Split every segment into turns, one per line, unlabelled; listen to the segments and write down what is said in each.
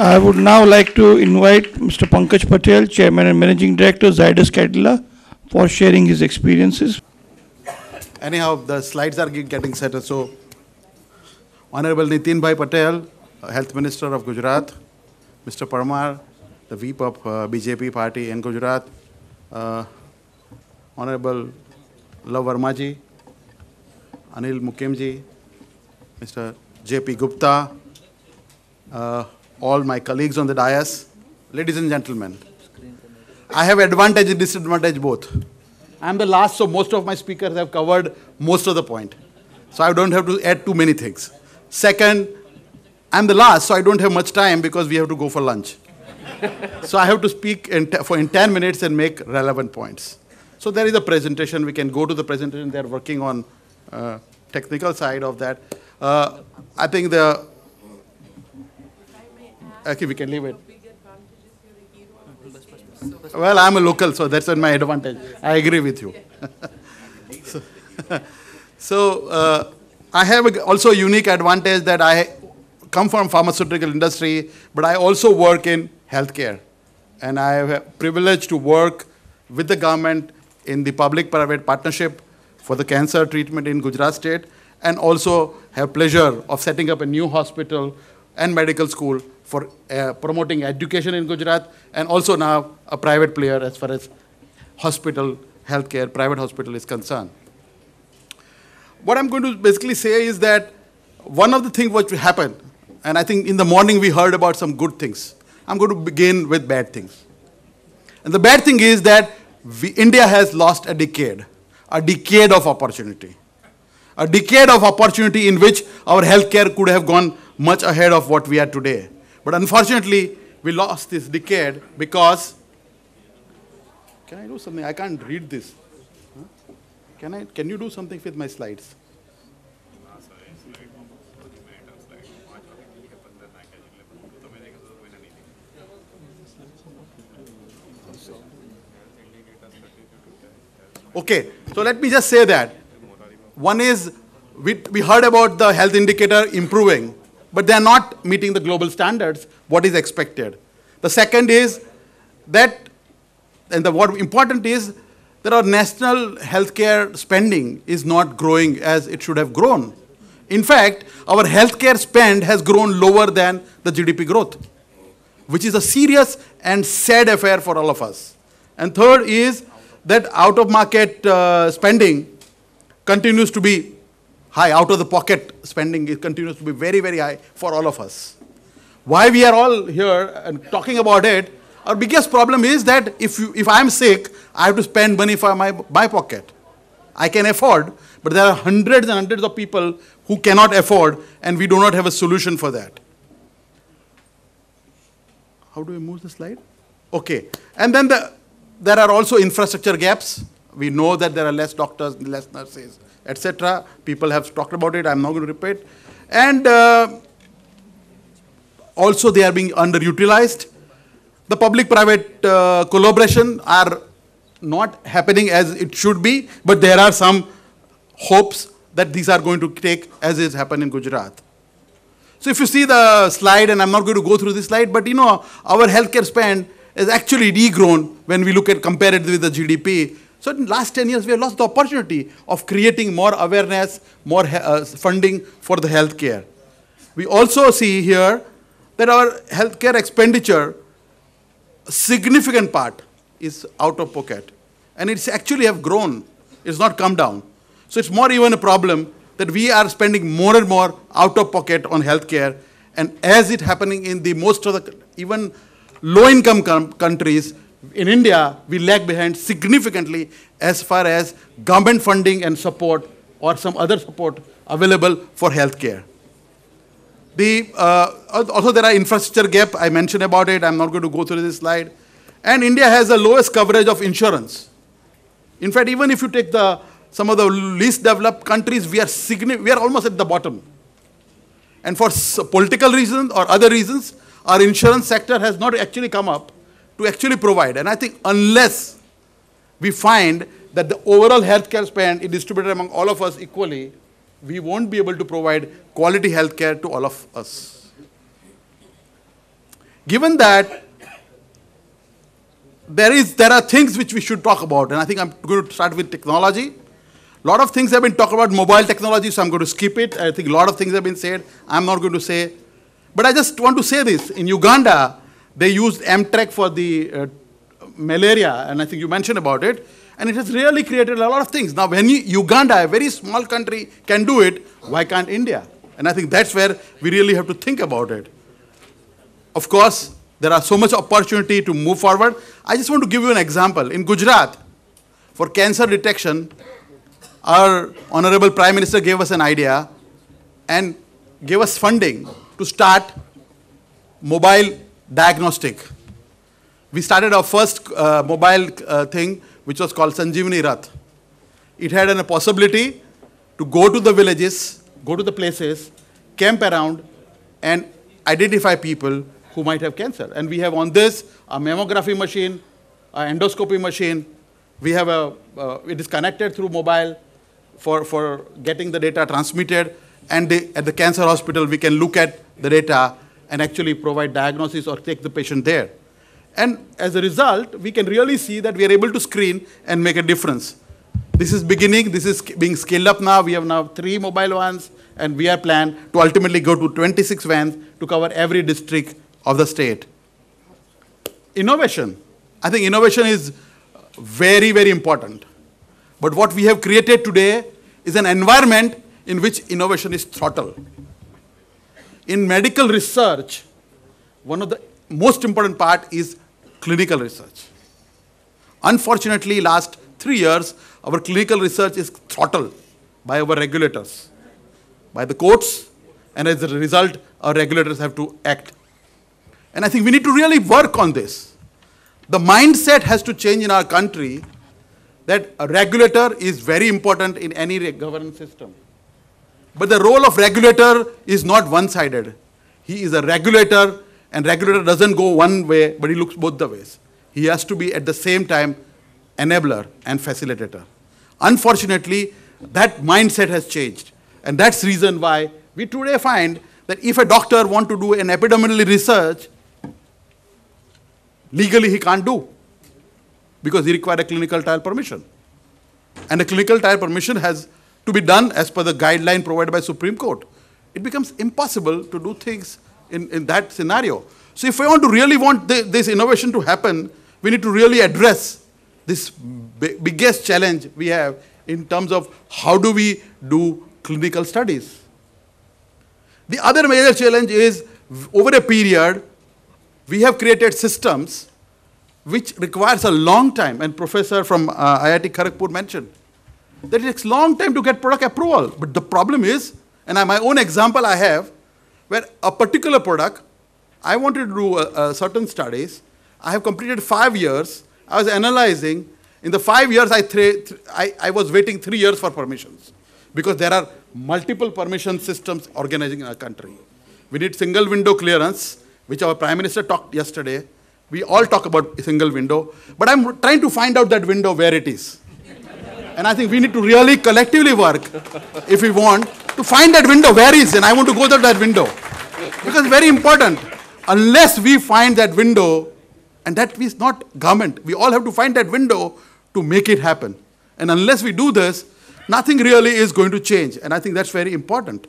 I would now like to invite Mr. Pankaj Patel, Chairman and Managing Director,
Zydus Cadilla, for sharing his experiences.
Anyhow, the slides are getting set. So, Honorable Nitin Bhai Patel, Health Minister of Gujarat, Mr. Parmar, the VP of uh, BJP party in Gujarat, uh, Honorable Lav Varmaji, Anil Mukemji, Mr. JP Gupta, uh, all my colleagues on the dais, ladies and gentlemen. I have advantage and disadvantage both. I'm the last, so most of my speakers have covered most of the point. So I don't have to add too many things. Second, I'm the last, so I don't have much time because we have to go for lunch. so I have to speak in for in 10 minutes and make relevant points. So there is a presentation. We can go to the presentation. They're working on uh, technical side of that. Uh, I think the Okay, we can leave it. Well, I'm a local, so that's my advantage. I agree with you. so, so uh, I have also a unique advantage that I come from pharmaceutical industry, but I also work in healthcare. And I have a privilege to work with the government in the public-private partnership for the cancer treatment in Gujarat state, and also have pleasure of setting up a new hospital and medical school for uh, promoting education in Gujarat and also now a private player as far as hospital, healthcare, private hospital is concerned. What I'm going to basically say is that one of the things which happened, and I think in the morning we heard about some good things. I'm going to begin with bad things. And the bad thing is that we, India has lost a decade, a decade of opportunity. A decade of opportunity in which our healthcare could have gone much ahead of what we are today. But unfortunately, we lost this decade because. Can I do something? I can't read this. Huh? Can, I, can you do something with my slides? Okay, so let me just say that. One is, we, we heard about the health indicator improving but they are not meeting the global standards, what is expected. The second is that, and the what important is that our national healthcare spending is not growing as it should have grown. In fact, our healthcare spend has grown lower than the GDP growth, which is a serious and sad affair for all of us. And third is that out of market uh, spending continues to be high, out of the pocket spending it continues to be very, very high for all of us. Why we are all here and talking about it, our biggest problem is that if, you, if I'm sick, I have to spend money from my, my pocket. I can afford, but there are hundreds and hundreds of people who cannot afford, and we do not have a solution for that. How do we move the slide? Okay. And then the, there are also infrastructure gaps. We know that there are less doctors, less nurses, etc. People have talked about it. I'm not going to repeat. And uh, also, they are being underutilized. The public-private uh, collaboration are not happening as it should be, but there are some hopes that these are going to take as is happened in Gujarat. So if you see the slide, and I'm not going to go through this slide, but you know, our healthcare spend is actually degrown when we look at, compare it with the GDP so in last 10 years, we have lost the opportunity of creating more awareness, more uh, funding for the healthcare. We also see here that our healthcare expenditure, significant part is out of pocket. And it's actually have grown. It's not come down. So it's more even a problem that we are spending more and more out of pocket on healthcare. And as it happening in the most of the, even low income countries, in India, we lag behind significantly as far as government funding and support or some other support available for healthcare. The, uh, also, there are infrastructure gap. I mentioned about it. I'm not going to go through this slide. And India has the lowest coverage of insurance. In fact, even if you take the, some of the least developed countries, we are, we are almost at the bottom. And for political reasons or other reasons, our insurance sector has not actually come up to actually provide. And I think unless we find that the overall healthcare spend is distributed among all of us equally, we won't be able to provide quality healthcare to all of us. Given that, there, is, there are things which we should talk about, and I think I'm going to start with technology. A lot of things have been talked about mobile technology, so I'm going to skip it. I think a lot of things have been said. I'm not going to say. But I just want to say this. In Uganda, they used Amtrak for the uh, malaria, and I think you mentioned about it. And it has really created a lot of things. Now, when you, Uganda, a very small country, can do it, why can't India? And I think that's where we really have to think about it. Of course, there are so much opportunity to move forward. I just want to give you an example. In Gujarat, for cancer detection, our Honorable Prime Minister gave us an idea and gave us funding to start mobile diagnostic. We started our first uh, mobile uh, thing, which was called Sanjeevani Rath. It had a possibility to go to the villages, go to the places, camp around, and identify people who might have cancer. And we have on this a mammography machine, an endoscopy machine. We have a, uh, it is connected through mobile for, for getting the data transmitted. And the, at the cancer hospital, we can look at the data and actually provide diagnosis or take the patient there. And as a result, we can really see that we are able to screen and make a difference. This is beginning, this is being scaled up now. We have now three mobile vans, and we are planned to ultimately go to 26 vans to cover every district of the state. Innovation. I think innovation is very, very important. But what we have created today is an environment in which innovation is throttled. In medical research, one of the most important part is clinical research. Unfortunately, last three years, our clinical research is throttled by our regulators, by the courts, and as a result, our regulators have to act. And I think we need to really work on this. The mindset has to change in our country that a regulator is very important in any governance system. But the role of regulator is not one-sided. He is a regulator and regulator doesn't go one way, but he looks both the ways. He has to be at the same time enabler and facilitator. Unfortunately, that mindset has changed. And that's reason why we today find that if a doctor want to do an epidemiology research, legally he can't do because he require a clinical trial permission. And a clinical trial permission has to be done as per the guideline provided by Supreme Court. It becomes impossible to do things in, in that scenario. So if we want to really want the, this innovation to happen, we need to really address this biggest challenge we have in terms of how do we do clinical studies. The other major challenge is over a period, we have created systems which requires a long time, and professor from uh, IIT Kharagpur mentioned, that it takes long time to get product approval. But the problem is, and my own example I have, where a particular product, I wanted to do a, a certain studies. I have completed five years. I was analyzing. In the five years, I, th I, I was waiting three years for permissions because there are multiple permission systems organizing in our country. We need single window clearance, which our Prime Minister talked yesterday. We all talk about single window, but I'm trying to find out that window where it is. And I think we need to really collectively work, if we want, to find that window. Where is And I want to go through that window. Because very important. Unless we find that window, and that is not government, we all have to find that window to make it happen. And unless we do this, nothing really is going to change. And I think that's very important.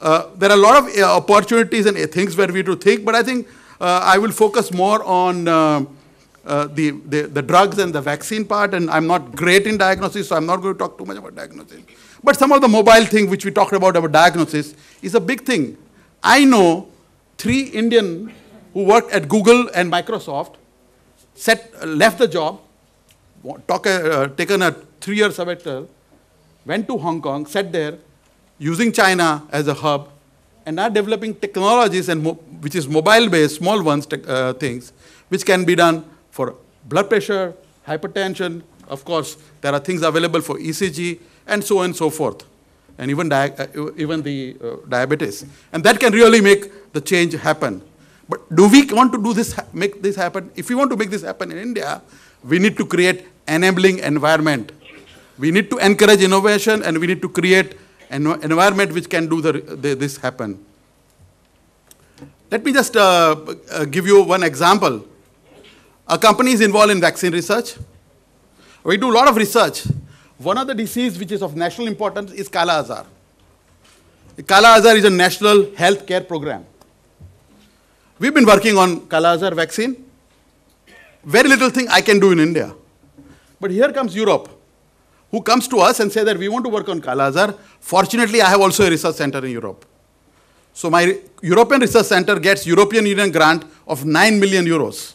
Uh, there are a lot of uh, opportunities and uh, things where we do think, but I think uh, I will focus more on um, uh, the, the, the, drugs and the vaccine part, and I'm not great in diagnosis, so I'm not going to talk too much about diagnosis. But some of the mobile thing which we talked about about diagnosis is a big thing. I know three Indian who worked at Google and Microsoft, set, uh, left the job, talk, uh, uh, taken a three-year sabbatical, went to Hong Kong, sat there, using China as a hub, and are developing technologies and which is mobile-based, small ones, uh, things, which can be done for blood pressure, hypertension. Of course, there are things available for ECG and so on and so forth, and even, uh, even the uh, diabetes. And that can really make the change happen. But do we want to do this, make this happen? If we want to make this happen in India, we need to create enabling environment. We need to encourage innovation and we need to create an environment which can do the, the, this happen. Let me just uh, uh, give you one example our company is involved in vaccine research. We do a lot of research. One of the diseases which is of national importance is Kala Azar. Kala Azar is a national health care program. We've been working on Kala Azar vaccine. Very little thing I can do in India. But here comes Europe, who comes to us and say that we want to work on Kala Azar. Fortunately, I have also a research center in Europe. So my European Research Center gets European Union grant of 9 million euros.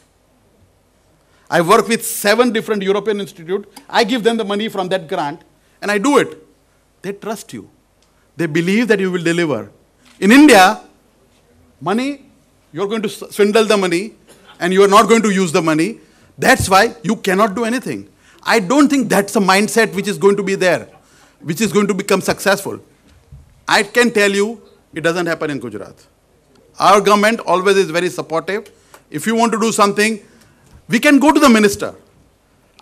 I work with seven different European institutes. I give them the money from that grant, and I do it. They trust you. They believe that you will deliver. In India, money, you're going to swindle the money, and you are not going to use the money. That's why you cannot do anything. I don't think that's a mindset which is going to be there, which is going to become successful. I can tell you, it doesn't happen in Gujarat. Our government always is very supportive. If you want to do something, we can go to the minister.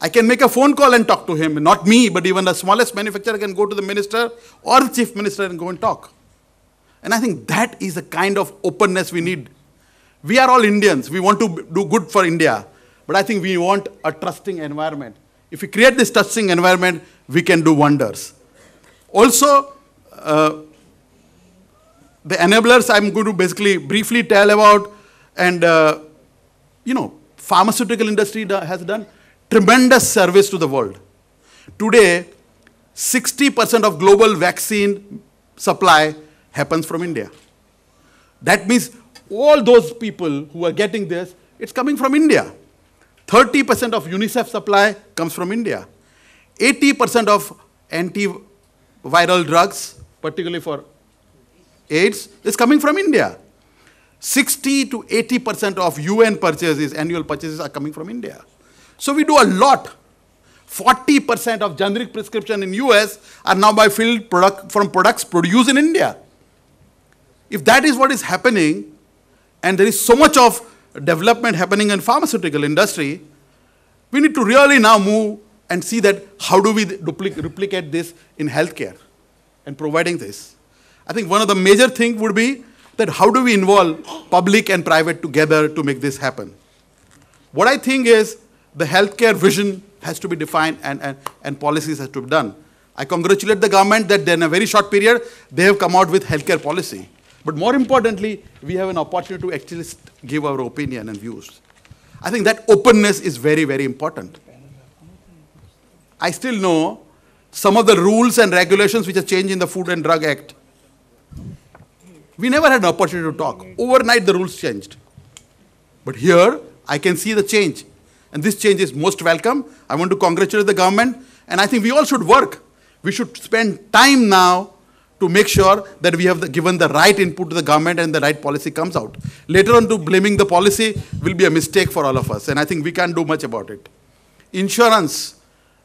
I can make a phone call and talk to him. Not me, but even the smallest manufacturer can go to the minister or the chief minister and go and talk. And I think that is the kind of openness we need. We are all Indians. We want to do good for India. But I think we want a trusting environment. If we create this trusting environment, we can do wonders. Also, uh, the enablers I'm going to basically briefly tell about and, uh, you know, pharmaceutical industry has done tremendous service to the world. Today, 60% of global vaccine supply happens from India. That means all those people who are getting this, it's coming from India. 30% of UNICEF supply comes from India. 80% of antiviral drugs, particularly for AIDS, is coming from India. 60 to 80% of UN purchases, annual purchases are coming from India. So we do a lot. 40% of generic prescription in US are now by filled product from products produced in India. If that is what is happening, and there is so much of development happening in pharmaceutical industry, we need to really now move and see that how do we replicate this in healthcare and providing this. I think one of the major thing would be that how do we involve public and private together to make this happen? What I think is the healthcare vision has to be defined and, and, and policies has to be done. I congratulate the government that in a very short period, they have come out with healthcare policy. But more importantly, we have an opportunity to actually give our opinion and views. I think that openness is very, very important. I still know some of the rules and regulations which have changed in the Food and Drug Act we never had an opportunity to talk. Overnight, the rules changed. But here, I can see the change. And this change is most welcome. I want to congratulate the government. And I think we all should work. We should spend time now to make sure that we have the, given the right input to the government and the right policy comes out. Later on, to blaming the policy will be a mistake for all of us. And I think we can't do much about it. Insurance,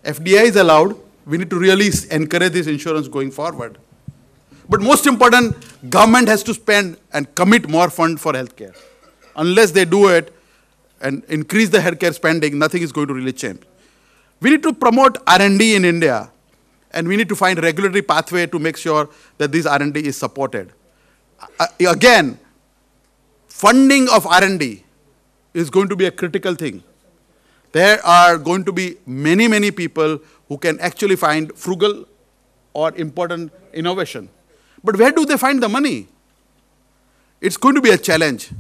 FDI is allowed. We need to really encourage this insurance going forward. But most important, government has to spend and commit more fund for healthcare. Unless they do it and increase the healthcare spending, nothing is going to really change. We need to promote R&D in India, and we need to find regulatory pathway to make sure that this R&D is supported. Uh, uh, again, funding of R&D is going to be a critical thing. There are going to be many, many people who can actually find frugal or important innovation. But where do they find the money? It's going to be a challenge.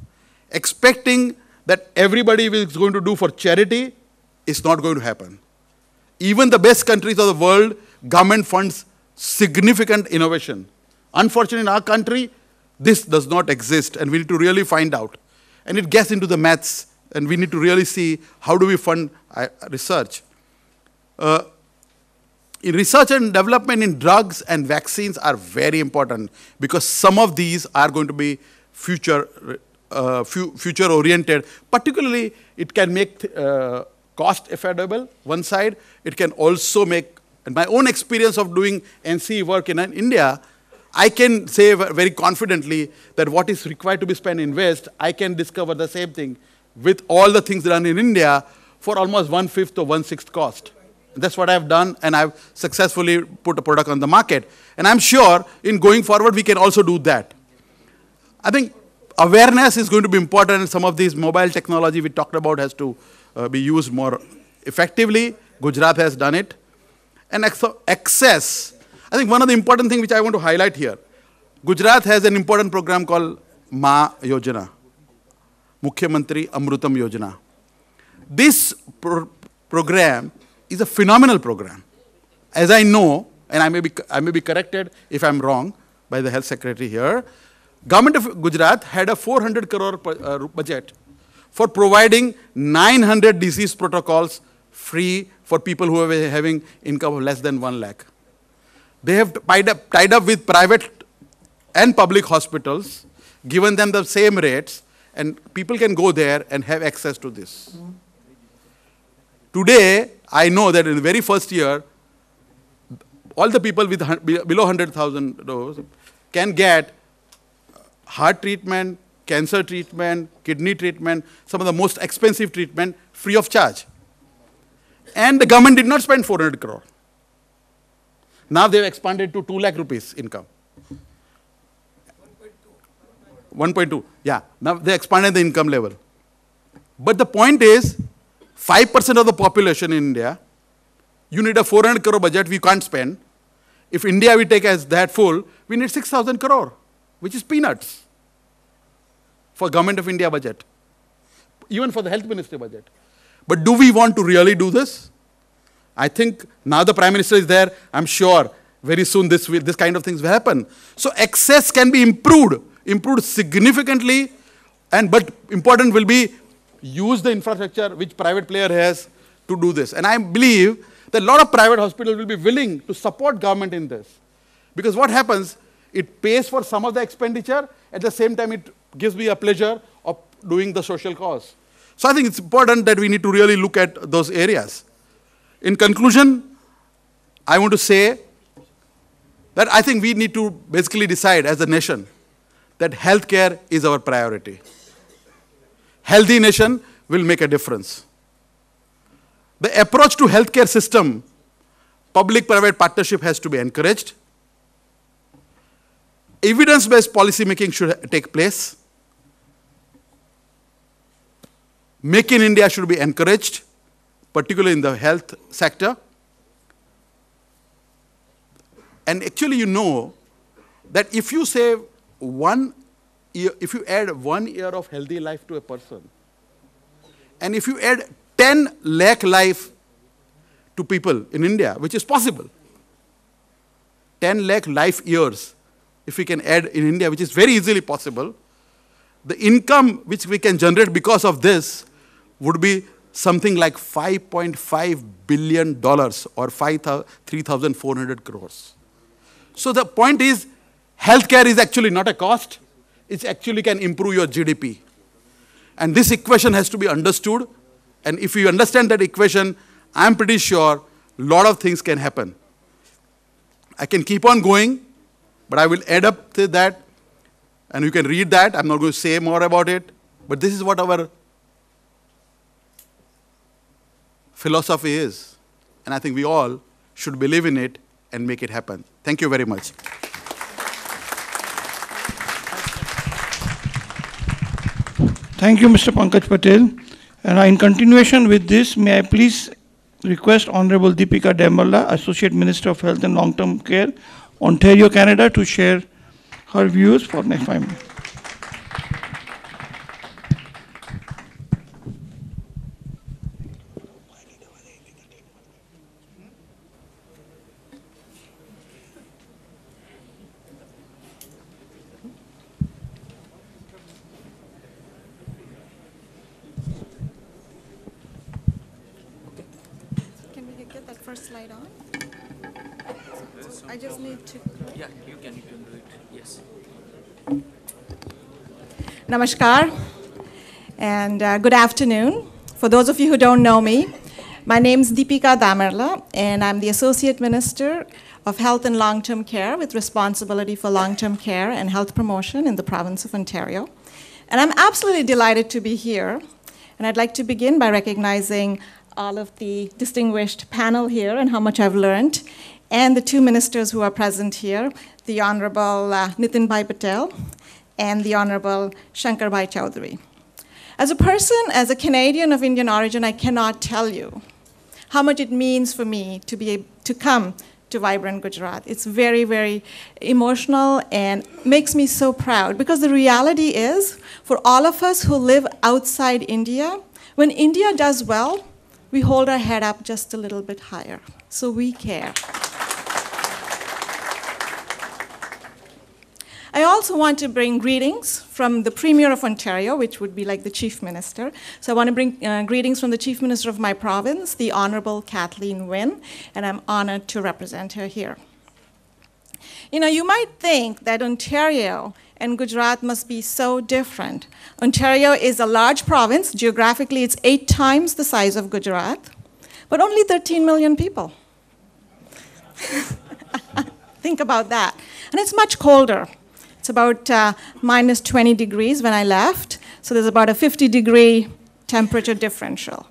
Expecting that everybody is going to do for charity is not going to happen. Even the best countries of the world, government funds significant innovation. Unfortunately, in our country, this does not exist, and we need to really find out. And it gets into the maths, and we need to really see how do we fund uh, research. Uh, research and development in drugs and vaccines are very important because some of these are going to be future uh, fu future oriented particularly it can make uh, cost affordable one side it can also make and my own experience of doing nce work in uh, india i can say very confidently that what is required to be spent in west i can discover the same thing with all the things done in india for almost one fifth or one sixth cost that's what I've done, and I've successfully put a product on the market. And I'm sure in going forward, we can also do that. I think awareness is going to be important, and some of these mobile technology we talked about has to uh, be used more effectively. Gujarat has done it. And access. I think one of the important things which I want to highlight here Gujarat has an important program called Ma Yojana, Mukhyamantri Amrutam Yojana. This pro program is a phenomenal program. As I know, and I may be, I may be corrected if I'm wrong by the health secretary here, government of Gujarat had a 400 crore uh, budget for providing 900 disease protocols free for people who are having income of less than 1 lakh. They have tied up, tied up with private and public hospitals, given them the same rates, and people can go there and have access to this. Mm -hmm. Today, I know that in the very first year, all the people with below 100,000 dose can get heart treatment, cancer treatment, kidney treatment, some of the most expensive treatment free of charge. And the government did not spend 400 crore. Now they've expanded to 2 lakh rupees income. 1.2, yeah. Now they expanded the income level. But the point is, 5% of the population in India, you need a 400 crore budget we can't spend. If India we take as that full, we need 6,000 crore, which is peanuts for government of India budget, even for the health ministry budget. But do we want to really do this? I think now the prime minister is there, I'm sure very soon this, will, this kind of things will happen. So excess can be improved, improved significantly and but important will be use the infrastructure which private player has to do this. And I believe that a lot of private hospitals will be willing to support government in this. Because what happens, it pays for some of the expenditure, at the same time it gives me a pleasure of doing the social cause. So I think it's important that we need to really look at those areas. In conclusion, I want to say that I think we need to basically decide as a nation that healthcare is our priority healthy nation will make a difference. The approach to healthcare system, public-private partnership has to be encouraged. Evidence-based policy making should take place. Make in India should be encouraged, particularly in the health sector. And actually, you know that if you save one if you add one year of healthy life to a person, and if you add 10 lakh life to people in India, which is possible, 10 lakh life years, if we can add in India, which is very easily possible, the income which we can generate because of this would be something like $5.5 billion or 3,400 crores. So the point is, healthcare is actually not a cost, it actually can improve your GDP. And this equation has to be understood. And if you understand that equation, I'm pretty sure a lot of things can happen. I can keep on going, but I will add up to that. And you can read that. I'm not going to say more about it. But this is what our philosophy is. And I think we all should believe in it and make it happen. Thank you very much.
Thank you, Mr. Pankaj Patel. And in continuation with this, may I please request Honorable Deepika Demarla, Associate Minister of Health and Long-Term Care, Ontario, Canada, to share her views for next five minutes.
Namaskar, and uh, good afternoon. For those of you who don't know me, my name is Deepika Damerla, and I'm the Associate Minister of Health and Long-Term Care with responsibility for long-term care and health promotion in the province of Ontario. And I'm absolutely delighted to be here. And I'd like to begin by recognizing all of the distinguished panel here and how much I've learned, and the two ministers who are present here, the Honorable uh, Nitin Bhai Patel and the Honorable Shankar Chowdhury. As a person, as a Canadian of Indian origin, I cannot tell you how much it means for me to be able to come to vibrant Gujarat. It's very, very emotional and makes me so proud because the reality is for all of us who live outside India, when India does well, we hold our head up just a little bit higher. So we care. I also want to bring greetings from the Premier of Ontario, which would be like the Chief Minister. So I want to bring uh, greetings from the Chief Minister of my province, the Honorable Kathleen Wynne, and I'm honored to represent her here. You know, you might think that Ontario and Gujarat must be so different. Ontario is a large province. Geographically, it's eight times the size of Gujarat, but only 13 million people. think about that. And it's much colder. It's about uh, minus 20 degrees when I left, so there's about a 50 degree temperature differential.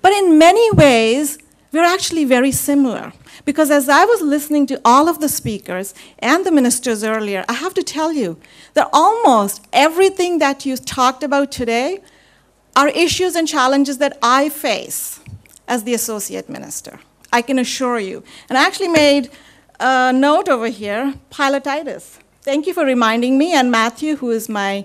But in many ways, we're actually very similar. Because as I was listening to all of the speakers and the ministers earlier, I have to tell you that almost everything that you talked about today are issues and challenges that I face as the associate minister. I can assure you. And I actually made a note over here, pilotitis. Thank you for reminding me, and Matthew, who is my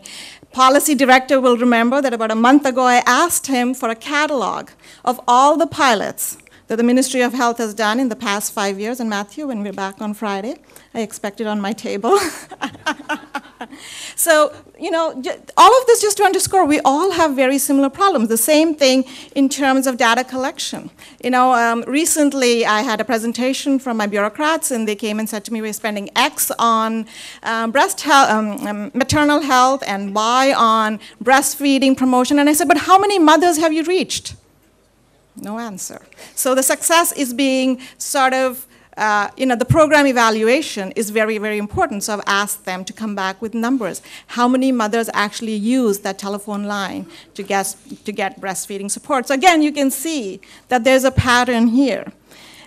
policy director, will remember that about a month ago I asked him for a catalog of all the pilots that the Ministry of Health has done in the past five years. And Matthew, when we're back on Friday, I expect it on my table. so, you know, all of this just to underscore, we all have very similar problems. The same thing in terms of data collection. You know, um, recently I had a presentation from my bureaucrats, and they came and said to me, we're spending X on um, breast health, um, um, maternal health and Y on breastfeeding promotion. And I said, but how many mothers have you reached? No answer. So the success is being sort of uh, you know, the program evaluation is very, very important. So I've asked them to come back with numbers. How many mothers actually use that telephone line to get, to get breastfeeding support? So again, you can see that there's a pattern here.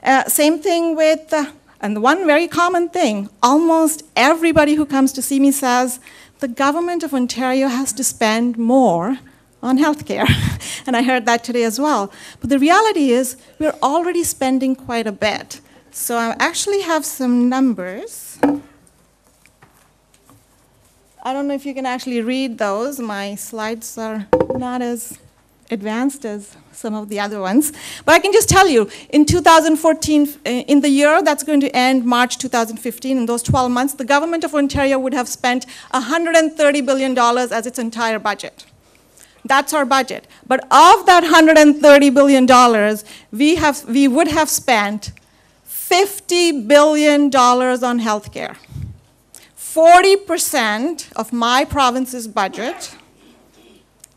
Uh, same thing with, uh, and one very common thing, almost everybody who comes to see me says, the government of Ontario has to spend more on healthcare. and I heard that today as well. But the reality is, we're already spending quite a bit. So I actually have some numbers. I don't know if you can actually read those. My slides are not as advanced as some of the other ones. But I can just tell you, in 2014, uh, in the year that's going to end March 2015, in those 12 months, the government of Ontario would have spent $130 billion as its entire budget. That's our budget. But of that $130 billion, we, have, we would have spent $50 billion on healthcare. 40% of my province's budget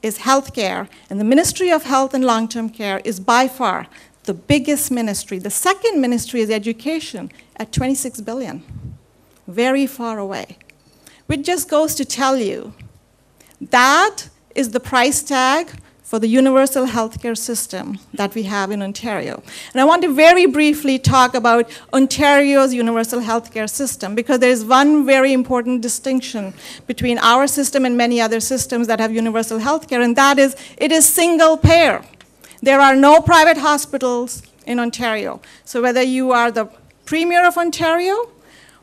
is healthcare, and the Ministry of Health and Long-Term Care is by far the biggest ministry. The second ministry is education at 26 billion, very far away. Which just goes to tell you that is the price tag for the universal healthcare system that we have in Ontario. And I want to very briefly talk about Ontario's universal healthcare system because there is one very important distinction between our system and many other systems that have universal healthcare, and that is it is single payer. There are no private hospitals in Ontario. So whether you are the Premier of Ontario,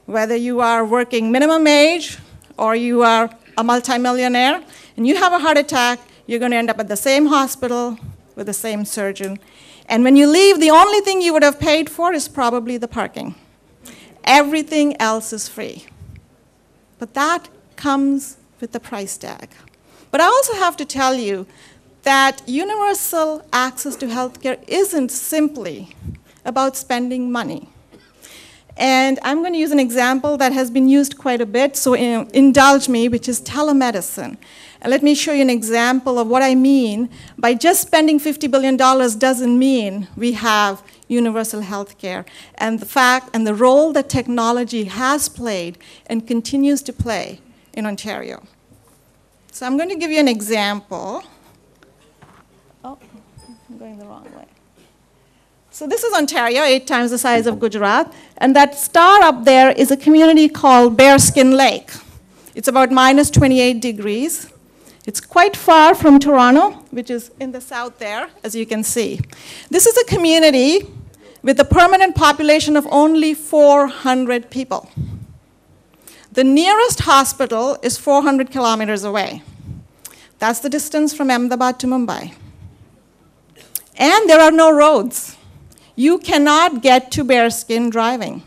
whether you are working minimum age, or you are a multimillionaire, and you have a heart attack, you're going to end up at the same hospital with the same surgeon. And when you leave, the only thing you would have paid for is probably the parking. Everything else is free. But that comes with the price tag. But I also have to tell you that universal access to healthcare isn't simply about spending money. And I'm going to use an example that has been used quite a bit, so indulge me, which is telemedicine. And let me show you an example of what I mean by just spending $50 billion doesn't mean we have universal health care. And the fact and the role that technology has played and continues to play in Ontario. So I'm going to give you an example. Oh, I'm going the wrong way. So this is Ontario, eight times the size of Gujarat. And that star up there is a community called Bearskin Lake. It's about minus 28 degrees. It's quite far from Toronto, which is in the south there, as you can see. This is a community with a permanent population of only 400 people. The nearest hospital is 400 kilometers away. That's the distance from Ahmedabad to Mumbai. And there are no roads. You cannot get to bearskin driving.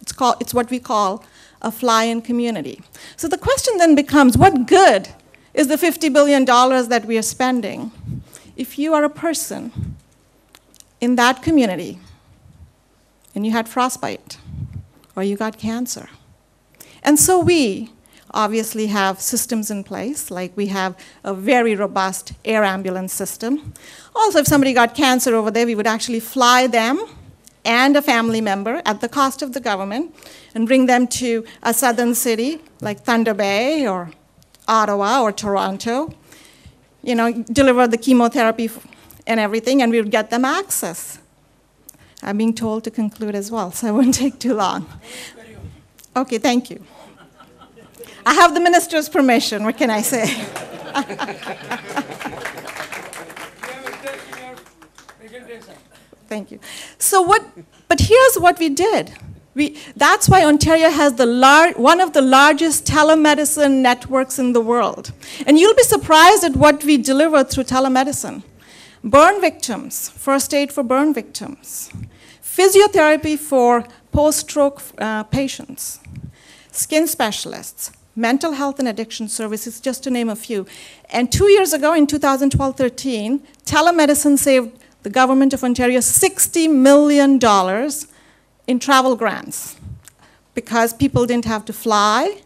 It's, called, it's what we call a fly-in community. So the question then becomes, what good is the $50 billion that we are spending. If you are a person in that community and you had frostbite or you got cancer, and so we obviously have systems in place, like we have a very robust air ambulance system. Also, if somebody got cancer over there, we would actually fly them and a family member at the cost of the government and bring them to a southern city like Thunder Bay or Ottawa or Toronto, you know, deliver the chemotherapy and everything, and we would get them access. I'm being told to conclude as well, so I won't take too long. Okay, thank you. I have the minister's permission, what can I say? thank you. So what, but here's what we did. We, that's why Ontario has one of the largest telemedicine networks in the world. And you'll be surprised at what we deliver through telemedicine. Burn victims, first aid for burn victims, physiotherapy for post-stroke uh, patients, skin specialists, mental health and addiction services, just to name a few. And two years ago, in 2012-13, telemedicine saved the government of Ontario $60 million in travel grants because people didn't have to fly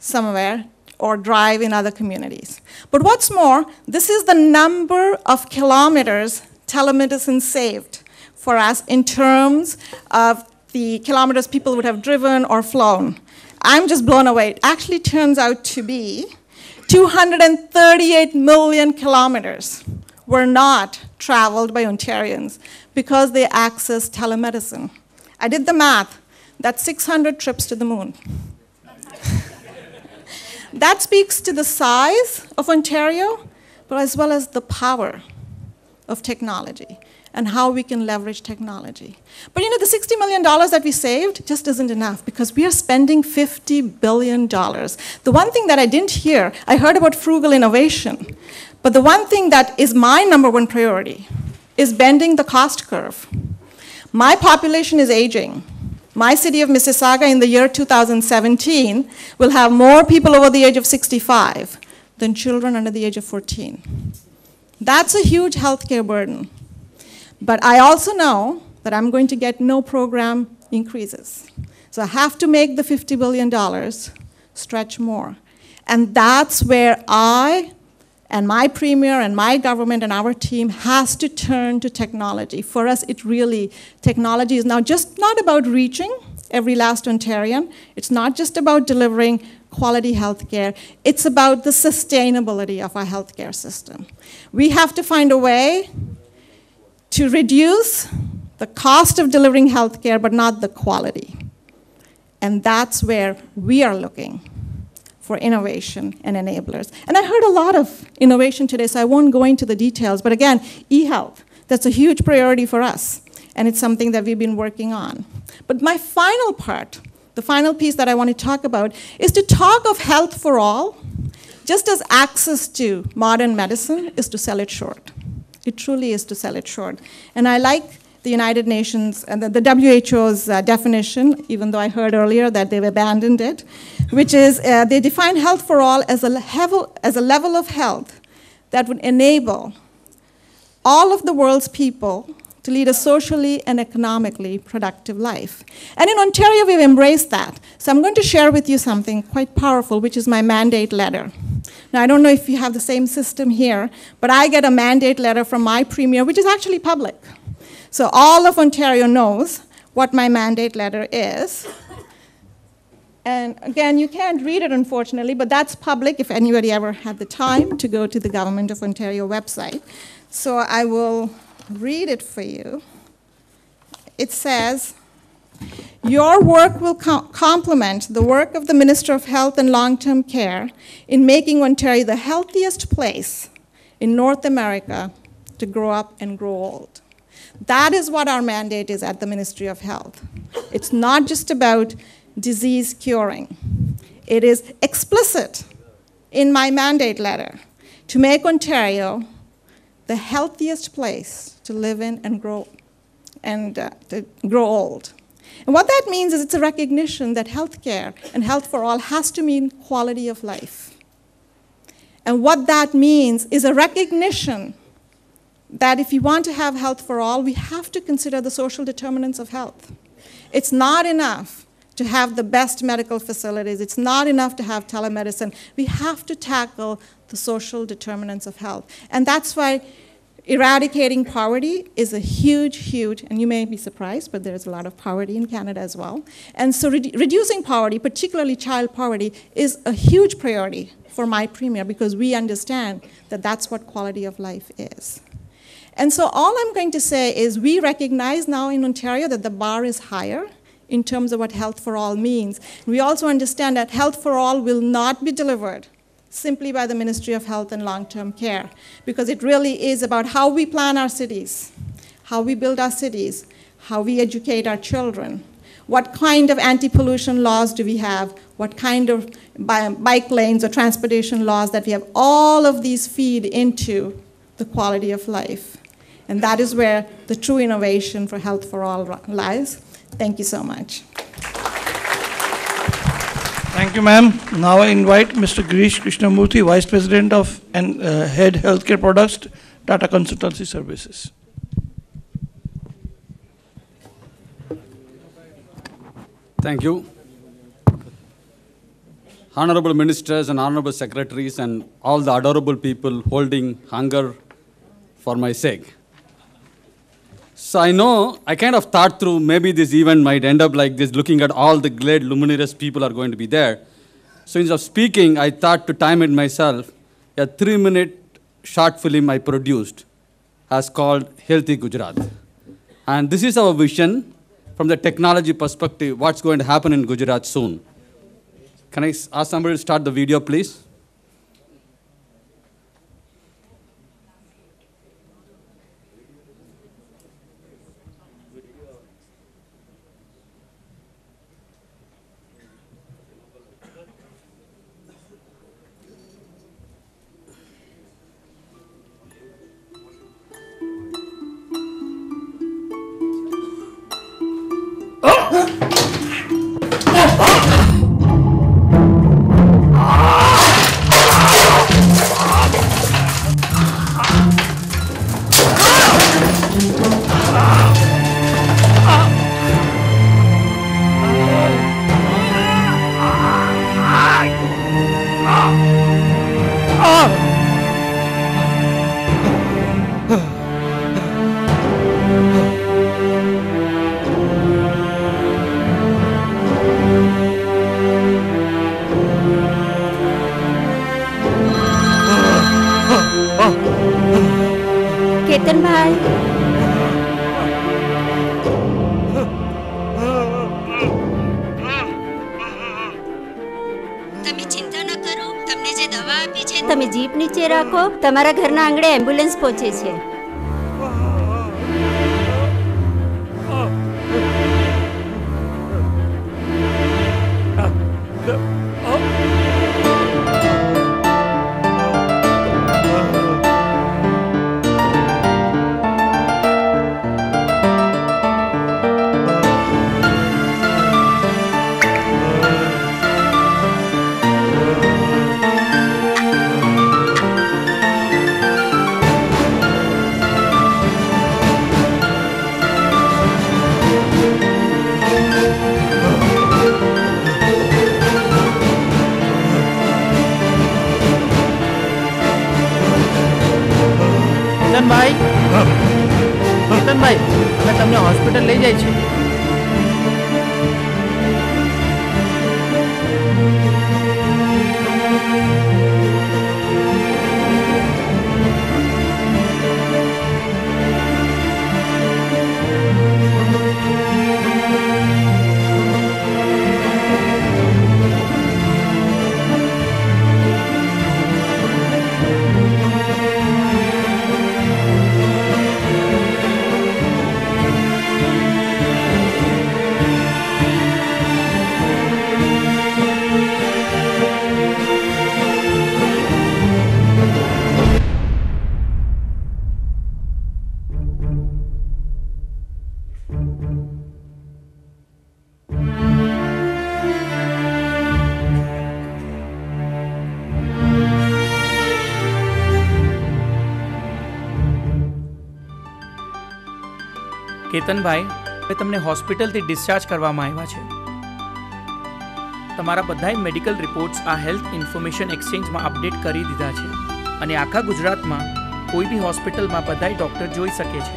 somewhere or drive in other communities. But what's more, this is the number of kilometers telemedicine saved for us in terms of the kilometers people would have driven or flown. I'm just blown away. It actually turns out to be 238 million kilometers were not traveled by Ontarians because they access telemedicine. I did the math. That's 600 trips to the moon. that speaks to the size of Ontario, but as well as the power of technology and how we can leverage technology. But you know, the $60 million that we saved just isn't enough because we are spending $50 billion. The one thing that I didn't hear, I heard about frugal innovation, but the one thing that is my number one priority is bending the cost curve. My population is aging. My city of Mississauga in the year 2017 will have more people over the age of 65 than children under the age of 14. That's a huge healthcare burden. But I also know that I'm going to get no program increases. So I have to make the $50 billion stretch more. And that's where I and my premier and my government and our team has to turn to technology. For us, it really, technology is now just not about reaching every last Ontarian. It's not just about delivering quality healthcare. It's about the sustainability of our healthcare system. We have to find a way to reduce the cost of delivering healthcare, but not the quality. And that's where we are looking for innovation and enablers. And I heard a lot of innovation today, so I won't go into the details. But again, e-health, that's a huge priority for us, and it's something that we've been working on. But my final part, the final piece that I want to talk about, is to talk of health for all, just as access to modern medicine is to sell it short. It truly is to sell it short. And I like the United Nations and uh, the, WHO's uh, definition, even though I heard earlier that they've abandoned it, which is uh, they define health for all as a, level, as a level of health that would enable all of the world's people to lead a socially and economically productive life. And in Ontario, we've embraced that. So I'm going to share with you something quite powerful, which is my mandate letter. Now, I don't know if you have the same system here, but I get a mandate letter from my premier, which is actually public. So all of Ontario knows what my mandate letter is. And again, you can't read it, unfortunately, but that's public if anybody ever had the time to go to the Government of Ontario website. So I will read it for you. It says, your work will com complement the work of the Minister of Health and Long-Term Care in making Ontario the healthiest place in North America to grow up and grow old. That is what our mandate is at the Ministry of Health. It's not just about disease curing. It is explicit in my mandate letter to make Ontario the healthiest place to live in and grow and uh, to grow old. And what that means is it's a recognition that healthcare and health for all has to mean quality of life. And what that means is a recognition that if we want to have health for all, we have to consider the social determinants of health. It's not enough to have the best medical facilities. It's not enough to have telemedicine. We have to tackle the social determinants of health. And that's why eradicating poverty is a huge, huge, and you may be surprised, but there's a lot of poverty in Canada as well. And so re reducing poverty, particularly child poverty, is a huge priority for my premier because we understand that that's what quality of life is. And so all I'm going to say is we recognize now in Ontario that the bar is higher in terms of what health for all means. We also understand that health for all will not be delivered simply by the Ministry of Health and Long-Term Care because it really is about how we plan our cities, how we build our cities, how we educate our children, what kind of anti-pollution laws do we have, what kind of bike lanes or transportation laws that we have. All of these feed into the quality of life. And that is where the true innovation for health for all lies. Thank you so much.
Thank you, ma'am. Now I invite Mr. Girish Krishnamurthy, Vice President of and uh, Head Healthcare Products, Tata Consultancy Services. Thank you.
Honorable ministers and honorable secretaries and all the adorable people holding hunger for my sake. So I know, I kind of thought through maybe this event might end up like this, looking at all the glad, luminous people are going to be there. So instead of speaking, I thought to time it myself. A three minute short film I produced has called Healthy Gujarat. And this is our vision from the technology perspective, what's going to happen in Gujarat soon. Can I ask somebody to start the video, please?
અમારા ઘરના આંગણે ambulance પહોંચે છે
ચેતનભાઈ હવે તમને હોસ્પિટલથી discharge કરવામાં આવ્યા છે તમારા બધાય મેડિકલ રિપોર્ટ્સ આ હેલ્થ ઇન્ફોર્મેશન એક્સચેન્જમાં અપડેટ કરી દીધા છે અને આખા ગુજરાતમાં કોઈ બી હોસ્પિટલમાં બધાય ડૉક્ટર જોઈ શકે છે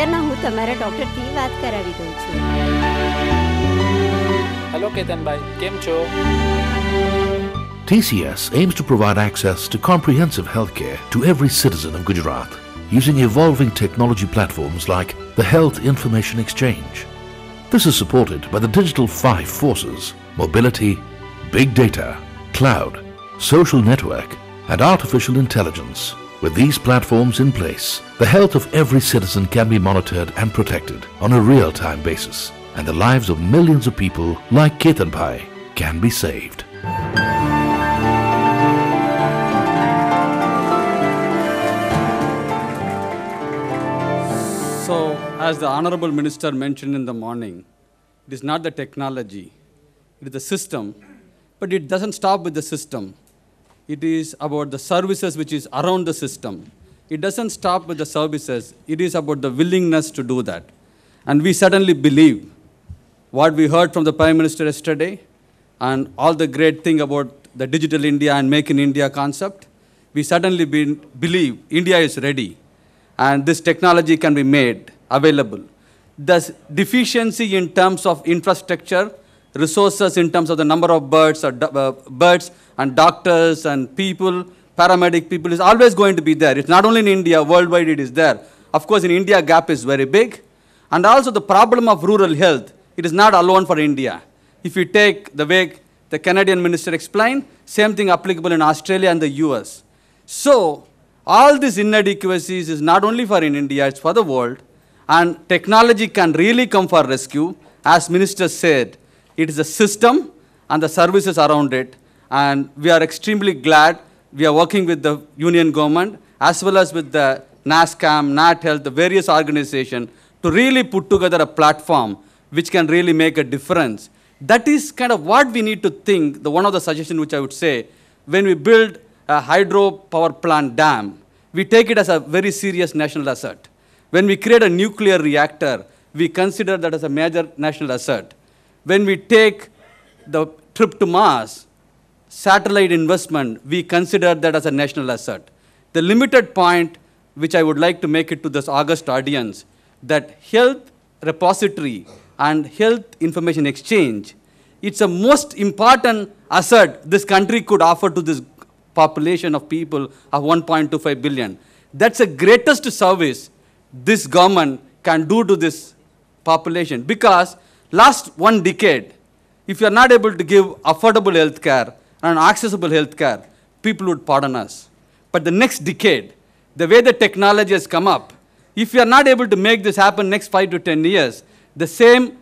અત્યારના હું તમારા વાત કરાવી દઉં છું
હેલો કેતનભાઈ કેમ છો
TCS aims to provide
access to comprehensive healthcare to every citizen of Gujarat using evolving technology platforms like the Health Information Exchange. This is supported by the digital five forces mobility, big data, cloud, social network,
and artificial intelligence. With these platforms in place, the health of every citizen can be monitored and protected on a real-time basis, and the lives of millions of people like Ketan Pai can be saved.
So, as the Honorable Minister mentioned in the morning, it is not the technology, it is the system, but it doesn't stop with the system it is about the services which is around the system. It doesn't stop with the services. It is about the willingness to do that. And we certainly believe what we heard from the Prime Minister yesterday and all the great thing about the digital India and make in India concept, we certainly be, believe India is ready and this technology can be made available. The deficiency in terms of infrastructure resources in terms of the number of birds, or uh, uh, birds and doctors and people, paramedic people is always going to be there. It's not only in India, worldwide it is there. Of course, in India, gap is very big. And also the problem of rural health, it is not alone for India. If you take the way the Canadian minister explained, same thing applicable in Australia and the US. So all these inadequacies is not only for in India, it's for the world. And technology can really come for rescue. As minister said, it is a system and the services around it. And we are extremely glad we are working with the union government as well as with the NASCAM, NATHEALTH, the various organizations to really put together a platform which can really make a difference. That is kind of what we need to think, the one of the suggestions which I would say, when we build a hydro power plant dam, we take it as a very serious national asset. When we create a nuclear reactor, we consider that as a major national asset when we take the trip to Mars, satellite investment, we consider that as a national asset. The limited point which I would like to make it to this August audience, that health repository and health information exchange, it's the most important asset this country could offer to this population of people of 1.25 billion. That's the greatest service this government can do to this population because last one decade, if you are not able to give affordable health care and accessible health care, people would pardon us. But the next decade, the way the technology has come up, if you are not able to make this happen next 5 to 10 years, the same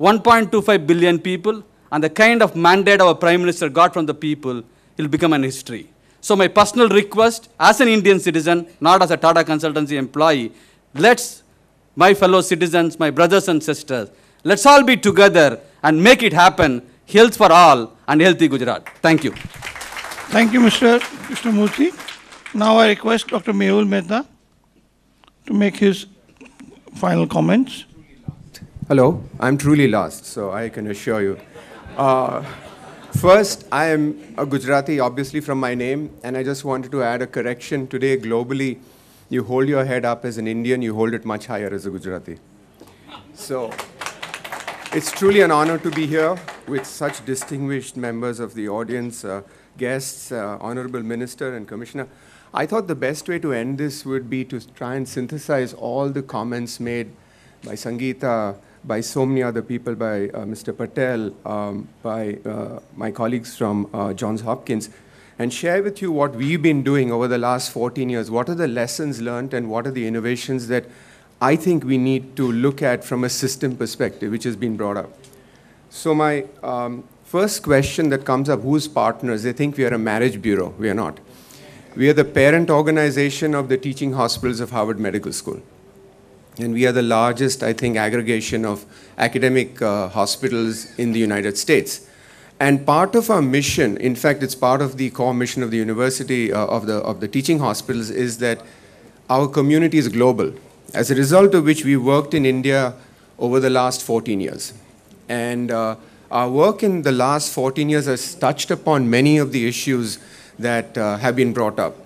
1.25 billion people and the kind of mandate our Prime Minister got from the people will become an history. So my personal request, as an Indian citizen, not as a Tata Consultancy employee, let's, my fellow citizens, my brothers and sisters, Let's all be together and make it happen. Health for all and healthy Gujarat. Thank you.
Thank you, Mr. Murthy. Now I request Dr. Mehul Mehta to make his final comments.
Hello, I'm truly lost, so I can assure you. Uh, First, I am a Gujarati, obviously, from my name, and I just wanted to add a correction. Today, globally, you hold your head up as an Indian, you hold it much higher as a Gujarati. So, it's truly an honor to be here with such distinguished members of the audience, uh, guests, uh, Honorable Minister and Commissioner. I thought the best way to end this would be to try and synthesize all the comments made by Sangeeta, by so many other people, by uh, Mr. Patel, um, by uh, my colleagues from uh, Johns Hopkins, and share with you what we've been doing over the last 14 years. What are the lessons learned and what are the innovations that I think we need to look at from a system perspective, which has been brought up. So my um, first question that comes up, who's partners? They think we are a marriage bureau. We are not. We are the parent organization of the teaching hospitals of Harvard Medical School. And we are the largest, I think, aggregation of academic uh, hospitals in the United States. And part of our mission, in fact, it's part of the core mission of the university, uh, of, the, of the teaching hospitals, is that our community is global as a result of which we worked in India over the last 14 years. And uh, our work in the last 14 years has touched upon many of the issues that uh, have been brought up.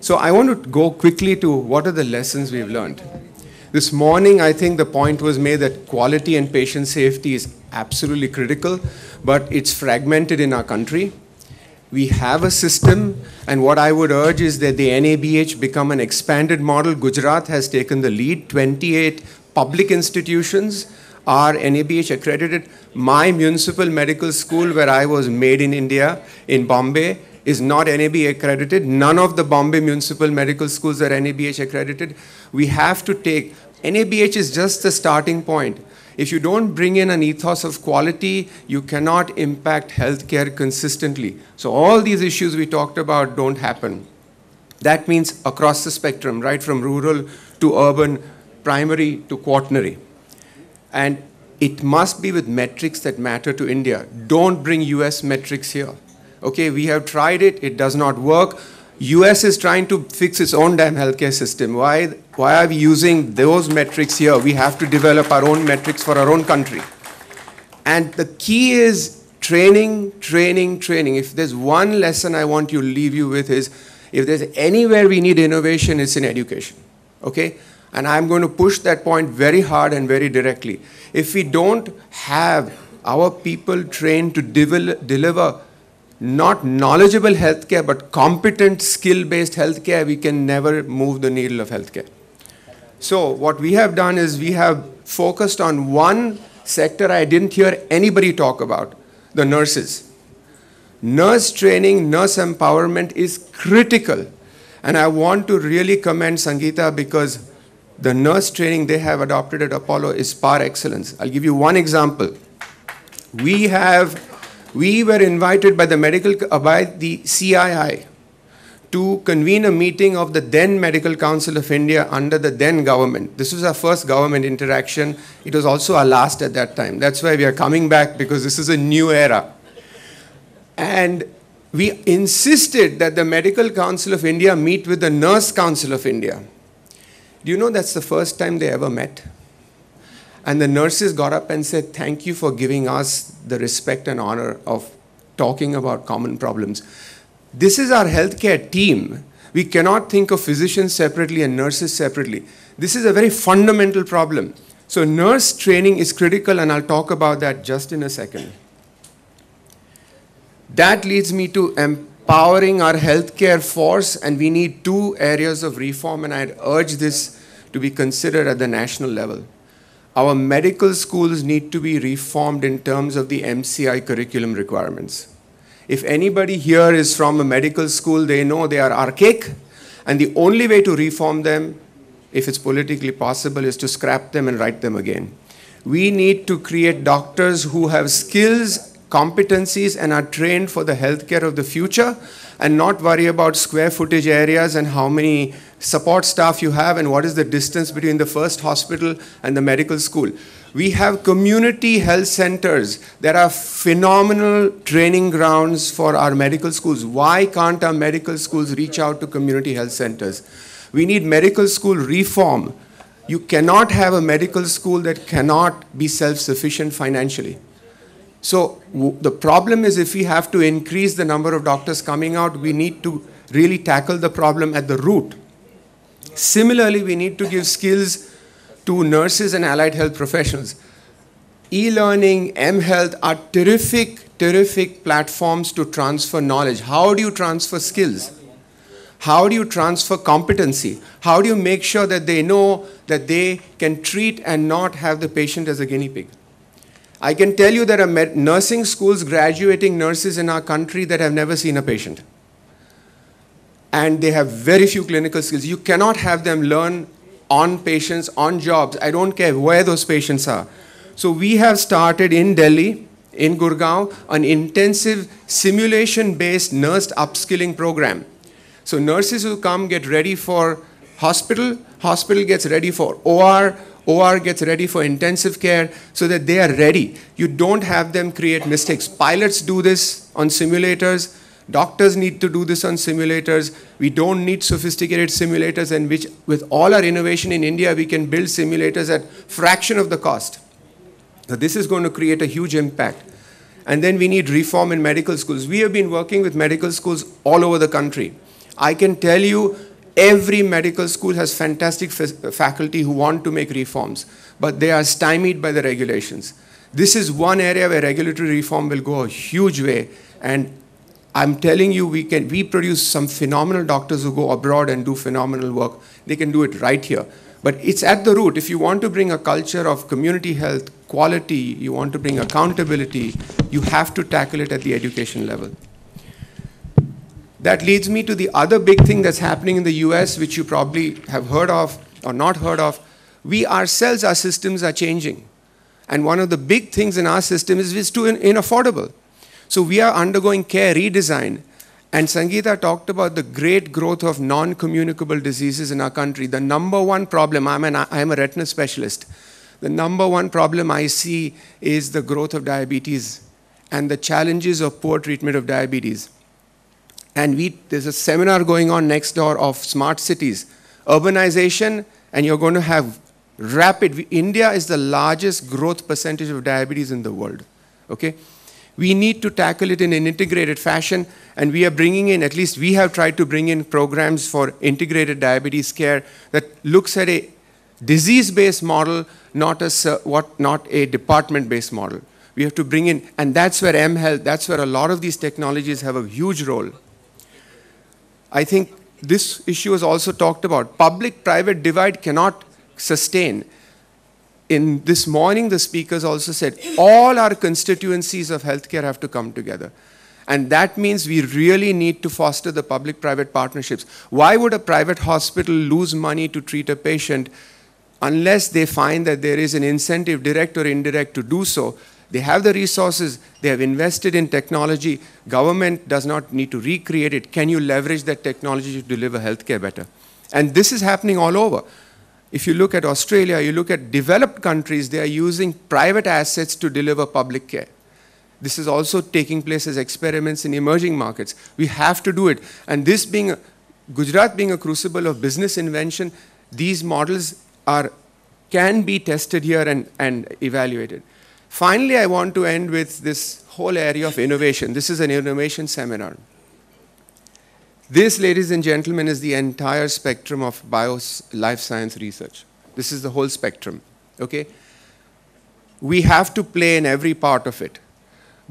So I want to go quickly to what are the lessons we've learned. This morning, I think the point was made that quality and patient safety is absolutely critical, but it's fragmented in our country. We have a system, and what I would urge is that the NABH become an expanded model. Gujarat has taken the lead. 28 public institutions are NABH accredited. My municipal medical school, where I was made in India, in Bombay, is not NABH accredited. None of the Bombay municipal medical schools are NABH accredited. We have to take NABH is just the starting point. If you don't bring in an ethos of quality, you cannot impact healthcare consistently. So all these issues we talked about don't happen. That means across the spectrum, right from rural to urban, primary to quaternary. And it must be with metrics that matter to India. Don't bring US metrics here. Okay, we have tried it, it does not work. US is trying to fix its own damn healthcare system. Why, why are we using those metrics here? We have to develop our own metrics for our own country. And the key is training, training, training. If there's one lesson I want to leave you with is, if there's anywhere we need innovation, it's in education. Okay? And I'm going to push that point very hard and very directly. If we don't have our people trained to devel- deliver not knowledgeable healthcare, but competent skill-based healthcare, we can never move the needle of healthcare. So what we have done is we have focused on one sector I didn't hear anybody talk about, the nurses. Nurse training, nurse empowerment is critical. And I want to really commend Sangeeta because the nurse training they have adopted at Apollo is par excellence. I'll give you one example. We have we were invited by the medical uh, by the CII to convene a meeting of the then Medical Council of India under the then government. This was our first government interaction. It was also our last at that time. That's why we are coming back because this is a new era. And we insisted that the Medical Council of India meet with the Nurse Council of India. Do you know that's the first time they ever met? And the nurses got up and said, Thank you for giving us the respect and honor of talking about common problems. This is our healthcare team. We cannot think of physicians separately and nurses separately. This is a very fundamental problem. So, nurse training is critical, and I'll talk about that just in a second. That leads me to empowering our healthcare force, and we need two areas of reform, and I'd urge this to be considered at the national level. Our medical schools need to be reformed in terms of the MCI curriculum requirements. If anybody here is from a medical school, they know they are archaic, and the only way to reform them, if it's politically possible, is to scrap them and write them again. We need to create doctors who have skills competencies and are trained for the healthcare of the future and not worry about square footage areas and how many support staff you have and what is the distance between the first hospital and the medical school. We have community health centers that are phenomenal training grounds for our medical schools. Why can't our medical schools reach out to community health centers? We need medical school reform. You cannot have a medical school that cannot be self-sufficient financially. So the problem is if we have to increase the number of doctors coming out, we need to really tackle the problem at the root. Similarly, we need to give skills to nurses and allied health professionals. E-learning, M-health are terrific, terrific platforms to transfer knowledge. How do you transfer skills? How do you transfer competency? How do you make sure that they know that they can treat and not have the patient as a guinea pig? I can tell you there are nursing schools graduating nurses in our country that have never seen a patient. And they have very few clinical skills. You cannot have them learn on patients, on jobs. I don't care where those patients are. So we have started in Delhi, in Gurgaon, an intensive simulation-based nurse upskilling program. So nurses who come get ready for hospital, hospital gets ready for OR, OR gets ready for intensive care so that they are ready. You don't have them create mistakes. Pilots do this on simulators. Doctors need to do this on simulators. We don't need sophisticated simulators and which with all our innovation in India, we can build simulators at fraction of the cost. So this is going to create a huge impact. And then we need reform in medical schools. We have been working with medical schools all over the country. I can tell you Every medical school has fantastic faculty who want to make reforms, but they are stymied by the regulations. This is one area where regulatory reform will go a huge way. And I'm telling you, we can we produce some phenomenal doctors who go abroad and do phenomenal work. They can do it right here. But it's at the root. If you want to bring a culture of community health, quality, you want to bring accountability, you have to tackle it at the education level. That leads me to the other big thing that's happening in the US, which you probably have heard of or not heard of. We ourselves, our systems are changing. And one of the big things in our system is it's too in inaffordable. So we are undergoing care redesign. And Sangeeta talked about the great growth of non communicable diseases in our country. The number one problem, I'm, an, I'm a retina specialist, the number one problem I see is the growth of diabetes and the challenges of poor treatment of diabetes. And we, there's a seminar going on next door of smart cities, urbanization, and you're going to have rapid. India is the largest growth percentage of diabetes in the world. Okay? We need to tackle it in an integrated fashion, and we are bringing in, at least we have tried to bring in programs for integrated diabetes care that looks at a disease-based model, not a, what, not a department-based model. We have to bring in, and that's where M Health. that's where a lot of these technologies have a huge role. I think this issue is also talked about. Public-private divide cannot sustain. In this morning, the speakers also said, all our constituencies of healthcare have to come together. And that means we really need to foster the public-private partnerships. Why would a private hospital lose money to treat a patient unless they find that there is an incentive, direct or indirect, to do so? They have the resources, they have invested in technology. Government does not need to recreate it. Can you leverage that technology to deliver healthcare better? And this is happening all over. If you look at Australia, you look at developed countries, they are using private assets to deliver public care. This is also taking place as experiments in emerging markets. We have to do it. And this being, Gujarat being a crucible of business invention, these models are, can be tested here and, and evaluated. Finally, I want to end with this whole area of innovation. This is an innovation seminar. This, ladies and gentlemen, is the entire spectrum of bio life science research. This is the whole spectrum, okay? We have to play in every part of it.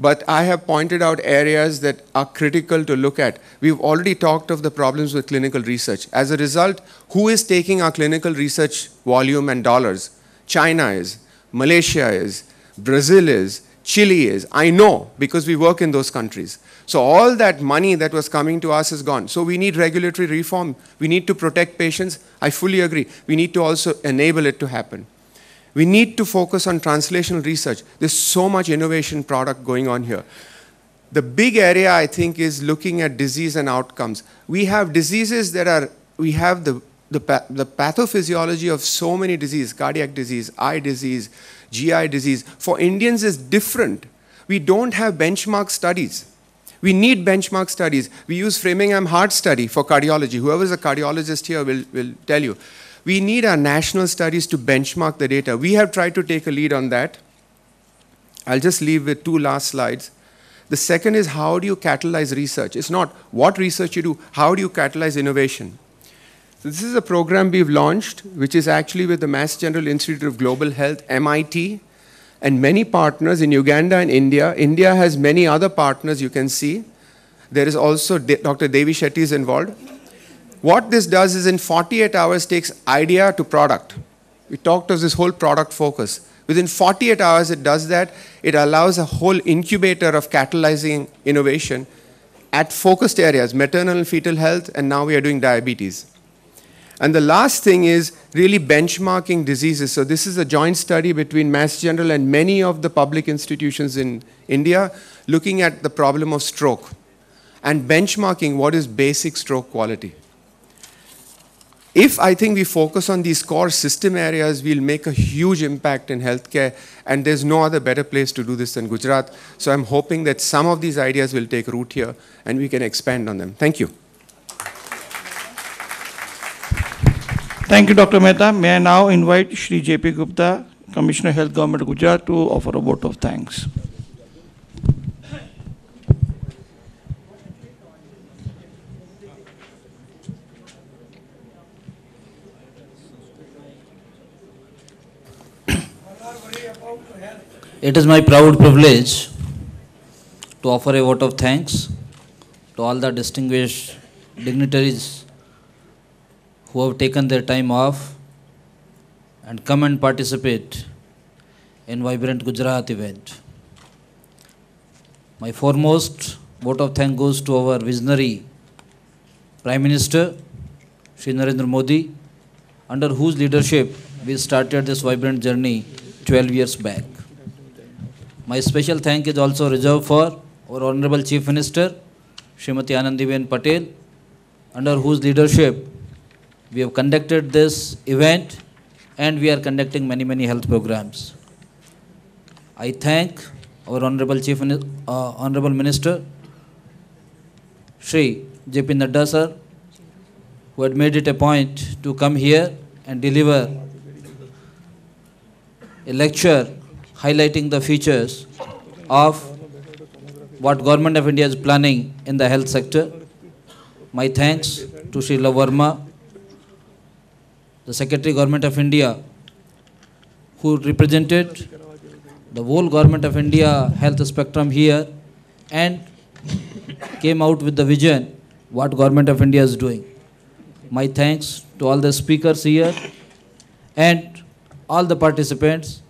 But I have pointed out areas that are critical to look at. We've already talked of the problems with clinical research. As a result, who is taking our clinical research volume and dollars? China is, Malaysia is, Brazil is, Chile is. I know because we work in those countries. So all that money that was coming to us is gone. So we need regulatory reform. We need to protect patients. I fully agree. We need to also enable it to happen. We need to focus on translational research. There's so much innovation product going on here. The big area, I think, is looking at disease and outcomes. We have diseases that are, we have the, the, the pathophysiology of so many diseases, cardiac disease, eye disease, GI disease, for Indians is different. We don't have benchmark studies. We need benchmark studies. We use Framingham Heart Study for cardiology. Whoever is a cardiologist here will, will tell you. We need our national studies to benchmark the data. We have tried to take a lead on that. I'll just leave with two last slides. The second is how do you catalyze research? It's not what research you do, how do you catalyze innovation? So this is a program we've launched, which is actually with the Mass General Institute of Global Health, MIT, and many partners in Uganda and India. India has many other partners you can see. There is also De Dr. Devi Shetty is involved. What this does is in 48 hours takes idea to product. We talked of this whole product focus. Within 48 hours it does that. It allows a whole incubator of catalyzing innovation at focused areas, maternal and fetal health, and now we are doing diabetes. And the last thing is really benchmarking diseases. So this is a joint study between Mass General and many of the public institutions in India looking at the problem of stroke and benchmarking what is basic stroke quality. If I think we focus on these core system areas, we'll make a huge impact in healthcare, and there's no other better place to do this than Gujarat. So I'm hoping that some of these ideas will take root here, and we can expand on them. Thank you. Thank you, Dr. Mehta. May I now invite Shri J.P.
Gupta, Commissioner Health Government Gujarat, to offer a vote of thanks.
It is my proud privilege to offer a vote of thanks to all the distinguished dignitaries who have taken their time off and come and participate in Vibrant Gujarat event. My foremost vote of thanks goes to our visionary Prime Minister, Shri Narendra Modi, under whose leadership we started this vibrant journey 12 years back. My special thank is also reserved for our Honorable Chief Minister, Srimati Anandiben Patel, under whose leadership we have conducted this event and we are conducting many, many health programs. I thank our Honorable Chief uh, Honorable Minister, Sri J.P. Nadda sir, who had made it a point to come here and deliver a lecture highlighting the features of what Government of India is planning in the health sector. My thanks to Sri Verma the Secretary Government of India, who represented the whole Government of India health spectrum here and came out with the vision what Government of India is doing. My thanks to all the speakers here and all the participants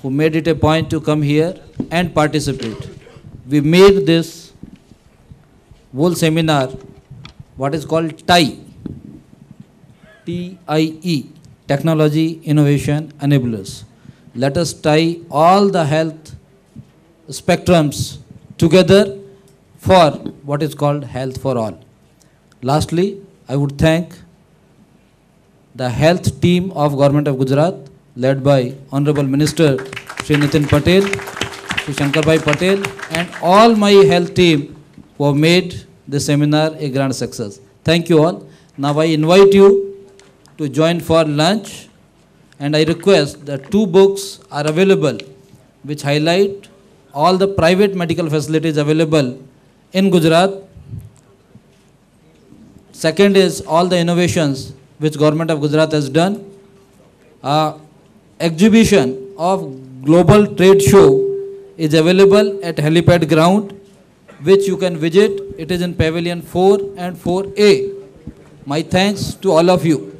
who made it a point to come here and participate. We made this whole seminar what is called TIE TIE, Technology Innovation Enablers. Let us tie all the health spectrums together for what is called health for all. Lastly, I would thank the health team of Government of Gujarat led by Honorable Minister Sri Nitin Patel, Sri Shankarbhai Patel and all my health team who have made the seminar a grand success. Thank you all. Now I invite you to join for lunch. And I request that two books are available which highlight all the private medical facilities available in Gujarat. Second is all the innovations which government of Gujarat has done. Uh, exhibition of global trade show is available at helipad ground which you can visit. It is in Pavilion 4 and 4A. My thanks to all of you.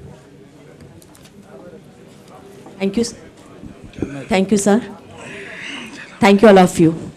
Thank you. Thank you, sir. Thank you, all of you.